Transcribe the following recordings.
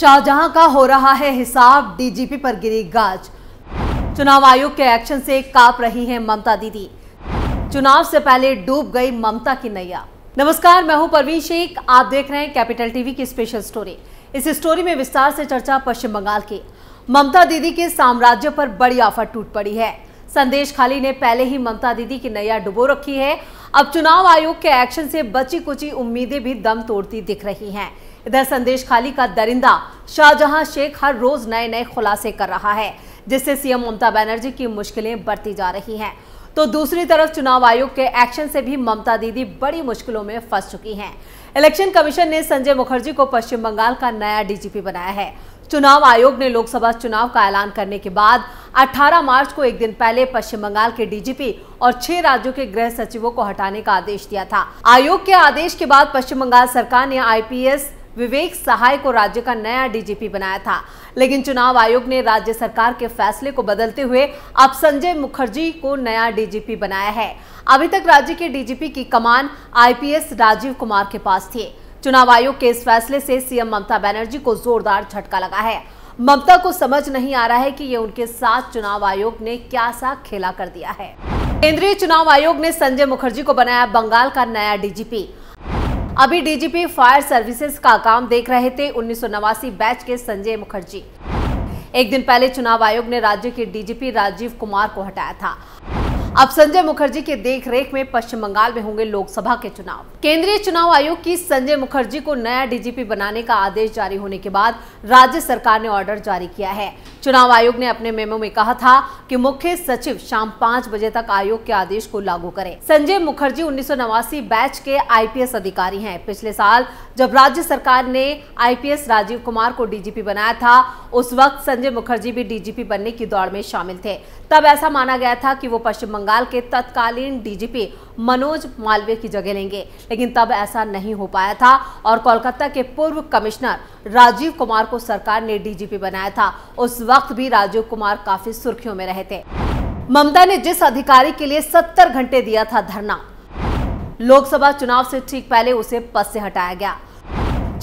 शाहजहां का हो रहा है हिसाब डीजीपी पर गिरी गाज चुनाव आयोग के एक्शन से काप रही है ममता दीदी चुनाव से पहले डूब गई ममता की नैया नमस्कार मैं हूं परवीन शेख आप देख रहे हैं कैपिटल टीवी की स्पेशल स्टोरी इस स्टोरी में विस्तार से चर्चा पश्चिम बंगाल की ममता दीदी के साम्राज्य पर बड़ी आफत टूट पड़ी है संदेश खाली ने पहले ही ममता दीदी की नैया डुबो रखी है अब चुनाव आयोग के एक्शन से बची कुची उम्मीदें भी दम तोड़ती दिख रही हैं इधर संदेश खाली का दरिंदा शाहजहां शेख हर रोज नए नए खुलासे कर रहा है जिससे सीएम ममता बनर्जी की मुश्किलें बढ़ती जा रही हैं तो दूसरी तरफ चुनाव आयोग के एक्शन से भी ममता दीदी बड़ी मुश्किलों में फंस चुकी है इलेक्शन कमीशन ने संजय मुखर्जी को पश्चिम बंगाल का नया डीजीपी बनाया है चुनाव आयोग ने लोकसभा चुनाव का ऐलान करने के बाद 18 मार्च को एक दिन पहले पश्चिम बंगाल के डीजीपी और छह राज्यों के गृह सचिवों को हटाने का आदेश दिया था आयोग के आदेश के बाद पश्चिम बंगाल सरकार ने आईपीएस विवेक सहाय को राज्य का नया डीजीपी बनाया था लेकिन चुनाव आयोग ने राज्य सरकार के फैसले को बदलते हुए अब संजय मुखर्जी को नया डीजीपी बनाया है अभी तक राज्य के डीजीपी की कमान आईपीएस राजीव कुमार के पास थी चुनाव आयोग के इस फैसले से सीएम ममता बनर्जी को जोरदार झटका लगा है ममता को समझ नहीं आ रहा है कि ये उनके साथ चुनाव आयोग ने क्या सा खेला कर दिया है केंद्रीय चुनाव आयोग ने संजय मुखर्जी को बनाया बंगाल का नया डीजीपी अभी डीजीपी फायर सर्विसेज का काम देख रहे थे उन्नीस बैच के संजय मुखर्जी एक दिन पहले चुनाव आयोग ने राज्य के डीजीपी राजीव कुमार को हटाया था अब संजय मुखर्जी के देखरेख में पश्चिम बंगाल में होंगे लोकसभा के चुनाव केंद्रीय चुनाव आयोग की संजय मुखर्जी को नया डीजीपी बनाने का आदेश जारी होने के बाद राज्य सरकार ने ऑर्डर जारी किया है चुनाव आयोग ने अपने मेमो में कहा था कि मुख्य सचिव शाम पाँच बजे तक आयोग के आदेश को लागू करे संजय मुखर्जी उन्नीस बैच के आई अधिकारी है पिछले साल जब राज्य सरकार ने आई राजीव कुमार को डीजीपी बनाया था उस वक्त संजय मुखर्जी भी डीजीपी बनने की दौड़ में शामिल थे तब ऐसा माना गया था की वो पश्चिम बंगाल बंगाल के तत्कालीन डीजीपी मनोज मालवीय की जगह लेंगे लेकिन तब ऐसा नहीं हो पाया था और कोलकाता के पूर्व कमिश्नर राजीव कुमार को सरकार ने डीजीपी बनाया था उस वक्त भी राजीव कुमार काफी सुर्खियों में रहे थे ममता ने जिस अधिकारी के लिए सत्तर घंटे दिया था धरना लोकसभा चुनाव से ठीक पहले उसे पद से हटाया गया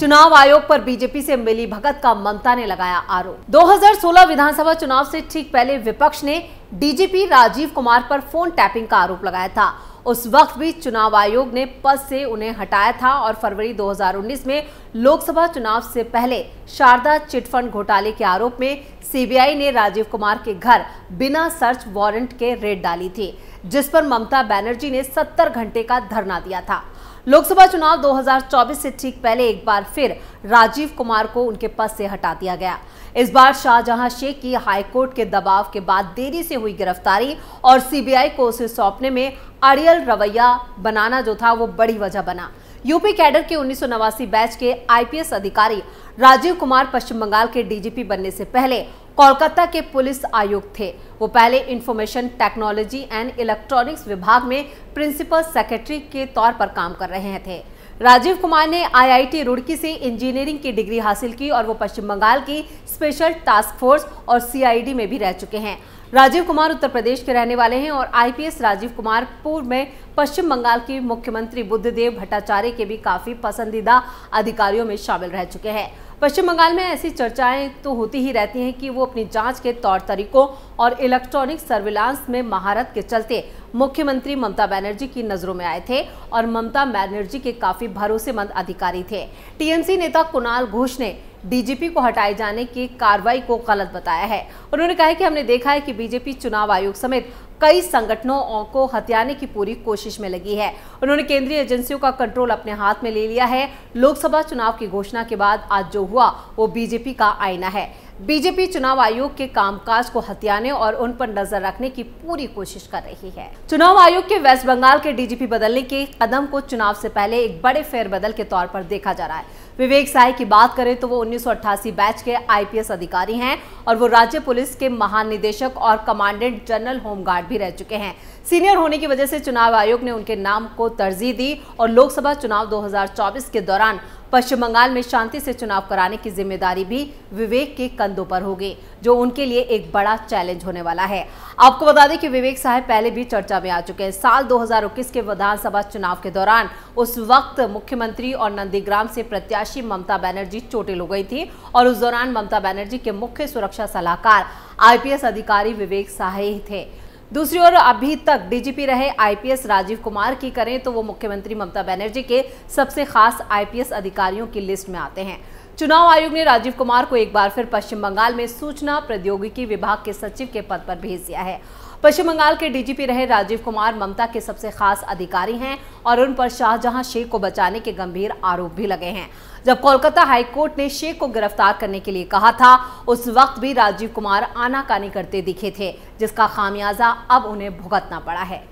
चुनाव आयोग पर बीजेपी से मिली भगत का ममता ने लगाया आरोप 2016 विधानसभा चुनाव से ठीक पहले विपक्ष ने डीजीपी राजीव कुमार पर फोन टैपिंग का आरोप लगाया था उस वक्त भी चुनाव आयोग ने पद से उन्हें हटाया था और फरवरी 2019 में लोकसभा चुनाव से पहले शारदा चिटफंड घोटाले के आरोप में सीबीआई ने राजीव कुमार के घर बिना सर्च वारंट के रेड डाली थी जिस पर ममता बनर्जी ने 70 घंटे का धरना दिया था लोकसभा चुनाव 2024 से ठीक पहले एक बार फिर राजीव कुमार को उनके पद से हटा दिया गया इस बार शाहजहां शेख की हाईकोर्ट के दबाव के बाद देरी से हुई गिरफ्तारी और सीबीआई को उसे सौंपने में अड़ियल रवैया बनाना जो था वो बड़ी वजह बना यूपी कैडर के उन्नीस बैच के आईपीएस अधिकारी राजीव कुमार पश्चिम बंगाल के डीजीपी बनने से पहले कोलकाता के पुलिस आयुक्त थे वो पहले इंफॉर्मेशन टेक्नोलॉजी एंड इलेक्ट्रॉनिक्स विभाग में प्रिंसिपल सेक्रेटरी के तौर पर काम कर रहे थे राजीव कुमार ने आईआईटी रुड़की से इंजीनियरिंग की डिग्री हासिल की और वो पश्चिम बंगाल की स्पेशल टास्क फोर्स और सीआईडी में भी रह चुके हैं राजीव कुमार उत्तर प्रदेश के रहने वाले हैं और आईपीएस राजीव कुमार पूर्व में पश्चिम बंगाल के मुख्यमंत्री बुद्धदेव भट्टाचार्य के भी काफी पसंदीदा अधिकारियों में शामिल रह चुके हैं पश्चिम बंगाल में ऐसी चर्चाएं तो होती ही रहती हैं कि वो अपनी जांच के तौर तरीकों और इलेक्ट्रॉनिक सर्विलांस में महारत के चलते मुख्यमंत्री ममता बनर्जी की नजरों में आए थे और ममता बनर्जी के काफी भरोसेमंद अधिकारी थे टीएमसी नेता कुणाल घोष ने डीजीपी को हटाए जाने की कार्रवाई को गलत बताया है उन्होंने कहा कि हमने देखा है कि बीजेपी चुनाव आयोग समेत कई संगठनों को हत्याने की पूरी कोशिश में लगी है उन्होंने केंद्रीय एजेंसियों का कंट्रोल अपने हाथ में ले लिया है लोकसभा चुनाव की घोषणा के बाद आज जो हुआ वो बीजेपी का आईना है बीजेपी चुनाव आयोग के कामकाज को हत्याने और उन पर नजर रखने की पूरी कोशिश कर रही है चुनाव आयोग के वेस्ट बंगाल के डीजीपी बदलने के कदम को चुनाव से पहले एक बड़े फेरबदल के तौर पर देखा जा रहा है विवेक साय की बात करें तो वो 1988 बैच के आईपीएस अधिकारी हैं और वो राज्य पुलिस के महानिदेशक और कमांडेंट जनरल होमगार्ड भी रह चुके हैं सीनियर होने की वजह से चुनाव आयोग ने उनके नाम को तरजीह दी और लोकसभा चुनाव 2024 के दौरान पश्चिम बंगाल में शांति से चुनाव कराने की जिम्मेदारी भी विवेक के कंधों पर होगी जो उनके लिए एक बड़ा चैलेंज होने वाला है आपको बता दें कि विवेक साहब पहले भी चर्चा में आ चुके हैं साल 2021 के विधानसभा चुनाव के दौरान उस वक्त मुख्यमंत्री और नंदीग्राम से प्रत्याशी ममता बनर्जी चोटिल हो गई थी और उस दौरान ममता बनर्जी के मुख्य सुरक्षा सलाहकार आईपीएस अधिकारी विवेक साहे थे दूसरी ओर अभी तक डीजीपी रहे आईपीएस राजीव कुमार की करें तो वो मुख्यमंत्री ममता बनर्जी के सबसे खास आईपीएस अधिकारियों की लिस्ट में आते हैं चुनाव आयोग ने राजीव कुमार को एक बार फिर पश्चिम बंगाल में सूचना प्रौद्योगिकी विभाग के सचिव के पद पर भेज दिया है पश्चिम बंगाल के डीजीपी रहे राजीव कुमार ममता के सबसे खास अधिकारी हैं और उन पर शाहजहां शेख को बचाने के गंभीर आरोप भी लगे हैं जब कोलकाता हाईकोर्ट ने शेख को गिरफ्तार करने के लिए कहा था उस वक्त भी राजीव कुमार आनाकानी करते दिखे थे जिसका खामियाजा अब उन्हें भुगतना पड़ा है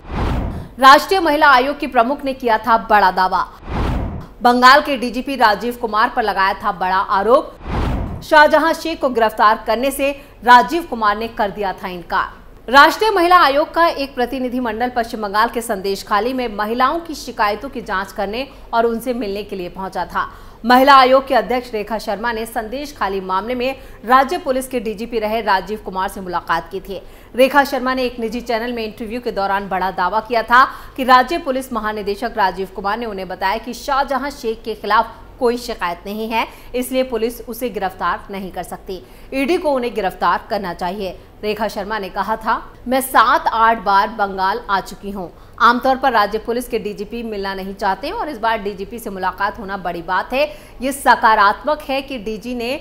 राष्ट्रीय महिला आयोग की प्रमुख ने किया था बड़ा दावा बंगाल के डीजीपी राजीव कुमार पर लगाया था बड़ा आरोप शाहजहां शेख को गिरफ्तार करने से राजीव कुमार ने कर दिया था इनकार राष्ट्रीय महिला आयोग का एक प्रतिनिधि मंडल पश्चिम बंगाल के संदेश खाली में महिलाओं की शिकायतों की जांच करने और उनसे मिलने के लिए पहुंचा था महिला आयोग के अध्यक्ष रेखा शर्मा ने संदेश खाली मामले में राज्य पुलिस के डीजीपी रहे राजीव कुमार से मुलाकात की थी रेखा शर्मा ने एक निजी चैनल में इंटरव्यू के दौरान बड़ा दावा किया था कि राज्य पुलिस महानिदेशक राजीव कुमार ने उन्हें बताया कि शाहजहां शेख के खिलाफ कोई शिकायत नहीं है इसलिए पुलिस उसे गिरफ्तार नहीं कर सकती ईडी को उन्हें गिरफ्तार करना चाहिए रेखा शर्मा ने कहा था मैं सात आठ बार बंगाल आ चुकी हूँ आमतौर पर राज्य पुलिस के डीजीपी मिलना नहीं चाहते और इस बार डीजीपी से मुलाकात होना बड़ी बात है ये सकारात्मक है कि डीजी ने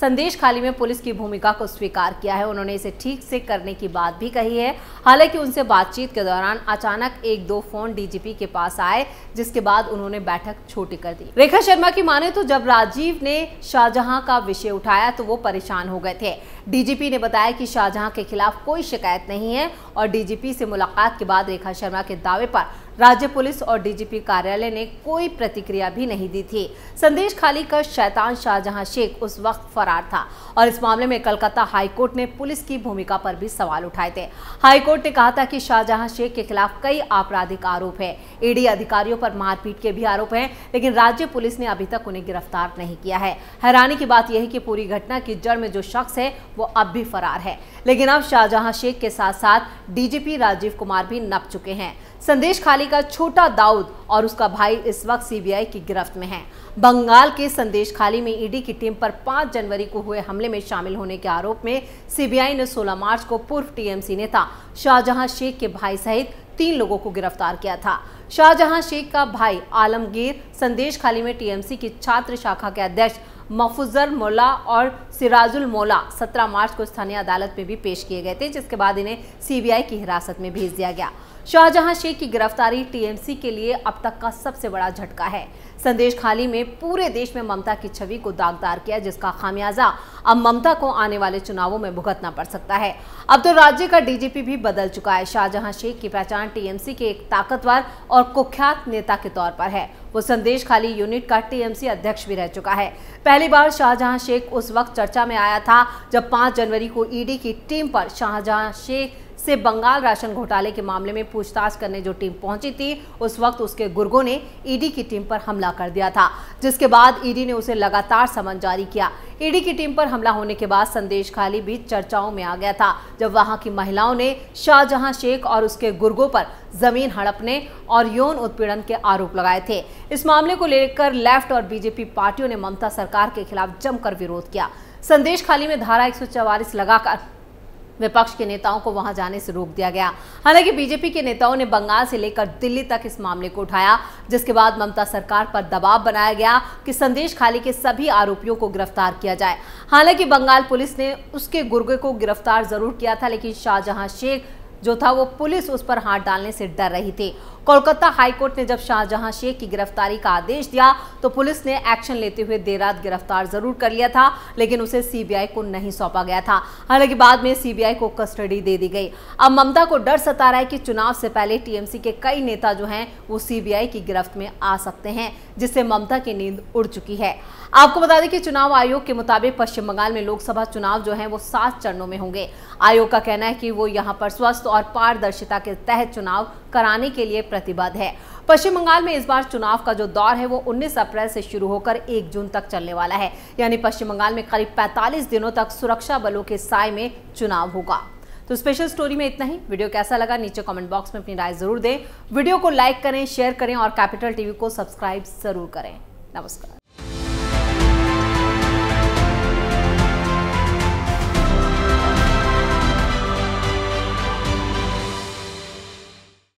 संदेश खाली में पुलिस की भूमिका को स्वीकार किया है उन्होंने इसे ठीक से करने की बात भी कही है हालांकि उनसे बातचीत के दौरान अचानक एक दो फोन डीजीपी के पास आए जिसके बाद उन्होंने बैठक छोटी कर दी रेखा शर्मा की माने तो जब राजीव ने शाहजहां का विषय उठाया तो वो परेशान हो गए थे डीजीपी ने बताया कि शाहजहां के खिलाफ कोई शिकायत नहीं है और डीजीपी से मुलाकात के बाद रेखा शर्मा के दावे पर राज्य पुलिस और डीजीपी कार्यालय ने कोई प्रतिक्रिया भी नहीं दी थी संदेश खाली कर शैतान शाहजहां शेख उस वक्त फरार था और इस मामले में कलकत्ता हाईकोर्ट ने पुलिस की भूमिका पर भी सवाल उठाए थे हाईकोर्ट ने कहा था कि शाहजहां शेख के खिलाफ कई आपराधिक आरोप है ईडी अधिकारियों पर मारपीट के भी आरोप है लेकिन राज्य पुलिस ने अभी तक उन्हें गिरफ्तार नहीं किया है हैरानी की बात यह है कि पूरी घटना की जड़ में जो शख्स है वो अब भी फरार है लेकिन अब शाहजहां शेख के साथ साथ डीजीपी राजीव कुमार भी नप चुके हैं संदेश खाली का छोटा दाऊद और उसका भाई इस वक्त सीबीआई की गिरफ्त में है बंगाल के संदेश खाली में ईडी की टीम पर 5 जनवरी को हुए हमले में शामिल होने के आरोप में सीबीआई ने 16 मार्च को पूर्व टीएमसी नेता शाहजहां शेख के भाई सहित तीन लोगों को गिरफ्तार किया था शाहजहां शेख का भाई आलमगीर संदेश खाली में टीएमसी की छात्र शाखा के अध्यक्ष मफुजर मोला और सिराजुल मोला 17 मार्च को स्थानीय अदालत में भी पेश किए गए थे जिसके बाद इन्हें सीबीआई की हिरासत में भेज दिया गया शाहजहां शेख की गिरफ्तारी टीएमसी के लिए अब तक का सबसे बड़ा झटका है संदेश खाली में पूरे देश में ममता की छवि को दागदार किया जिसका खामियाजा अब ममता को आने वाले चुनावों में भुगतना पड़ सकता है अब तो राज्य का डीजीपी भी बदल चुका है शाहजहां शेख की पहचान टीएमसी के एक ताकतवर और कुख्यात नेता के तौर पर है वो संदेश खाली यूनिट का टीएमसी अध्यक्ष भी रह चुका है पहली बार शाहजहां शेख उस वक्त चर्चा में आया था जब पांच जनवरी को ईडी की टीम पर शाहजहां शेख से बंगाल राशन घोटाले के मामले में पूछताछ करने जो टीम पहुंची थी उस वक्त उसके गुर्गों ने ईडी की टीम पर हमला कर दिया था जिसके बाद ईडी ने उसे लगातार समन जारी किया ईडी की टीम पर हमला होने के बाद संदेश खाली भी चर्चाओं में आ गया था जब वहां की महिलाओं ने शाहजहां शेख और उसके गुर्गों पर जमीन हड़पने और यौन उत्पीड़न के आरोप लगाए थे इस मामले को लेकर लेफ्ट और बीजेपी पार्टियों ने ममता सरकार के खिलाफ जमकर विरोध किया संदेश खाली में धारा 144 लगाकर विपक्ष के नेताओं को वहां जाने से रोक दिया गया हालांकि बीजेपी के नेताओं ने बंगाल से लेकर दिल्ली तक इस मामले को उठाया जिसके बाद ममता सरकार पर दबाव बनाया गया कि संदेश खाली के सभी आरोपियों को गिरफ्तार किया जाए हालांकि बंगाल पुलिस ने उसके गुर्गे को गिरफ्तार जरूर किया था लेकिन शाहजहां शेख जो था वो पुलिस उस पर हाथ डालने से डर रही थी कोलकाता हाईकोर्ट ने जब शाहजहां शेख की गिरफ्तारी का आदेश दिया तो पुलिस ने एक्शन लेते हुए देर रात गिरफ्तार जरूर कर लिया था लेकिन उसे सीबीआई को नहीं सौंपा गया था हालांकि बाद में सीबीआई को कस्टडी दे दी गई अब ममता को डर सता रहा है कि चुनाव से पहले टीएमसी के कई नेता जो हैं वो सीबीआई की गिरफ्त में आ सकते हैं जिससे ममता की नींद उड़ चुकी है आपको बता दें कि चुनाव आयोग के मुताबिक पश्चिम बंगाल में लोकसभा चुनाव जो है वो सात चरणों में होंगे आयोग का कहना है कि वो यहाँ पर स्वस्थ और पारदर्शिता के तहत चुनाव कराने के लिए प्रतिबद्ध है पश्चिम बंगाल में इस बार चुनाव का जो दौर है वो 19 अप्रैल से शुरू होकर 1 जून तक चलने वाला है यानी पश्चिम बंगाल में करीब 45 दिनों तक सुरक्षा बलों के साय में चुनाव होगा तो स्पेशल स्टोरी में इतना ही वीडियो कैसा लगा नीचे कमेंट बॉक्स में अपनी राय जरूर दें वीडियो को लाइक करें शेयर करें और कैपिटल टीवी को सब्सक्राइब जरूर करें नमस्कार